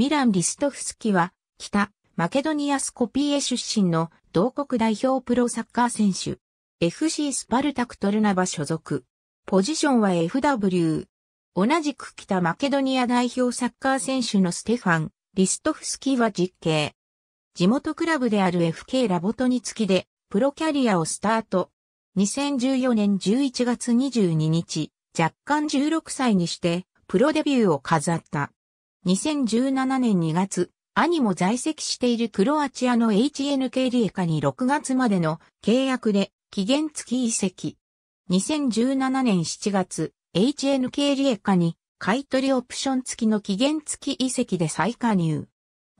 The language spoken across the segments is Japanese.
ミラン・リストフスキは、北、マケドニアスコピエ出身の同国代表プロサッカー選手。FC スパルタクトルナバ所属。ポジションは FW。同じく北マケドニア代表サッカー選手のステファン、リストフスキは実刑。地元クラブである FK ラボトにつきで、プロキャリアをスタート。2014年11月22日、若干16歳にして、プロデビューを飾った。2017年2月、兄も在籍しているクロアチアの HNK リエカに6月までの契約で期限付き移籍。2017年7月、HNK リエカに買取オプション付きの期限付き移籍で再加入。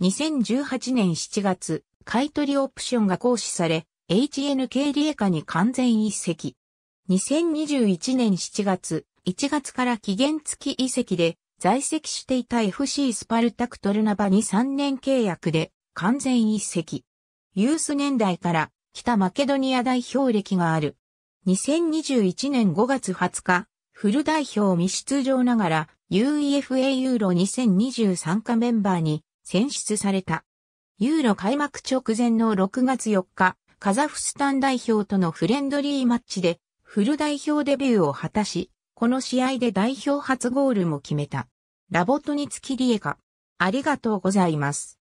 2018年7月、買取オプションが行使され、HNK リエカに完全移籍。2021年7月、1月から期限付き移籍で在籍していた FC スパルタクトルナバに3年契約で完全一席。ユース年代から北マケドニア代表歴がある。2021年5月20日、フル代表未出場ながら UEFA ユーロ2023カメンバーに選出された。ユーロ開幕直前の6月4日、カザフスタン代表とのフレンドリーマッチでフル代表デビューを果たし、この試合で代表初ゴールも決めた。ラボトニツキリエカ。ありがとうございます。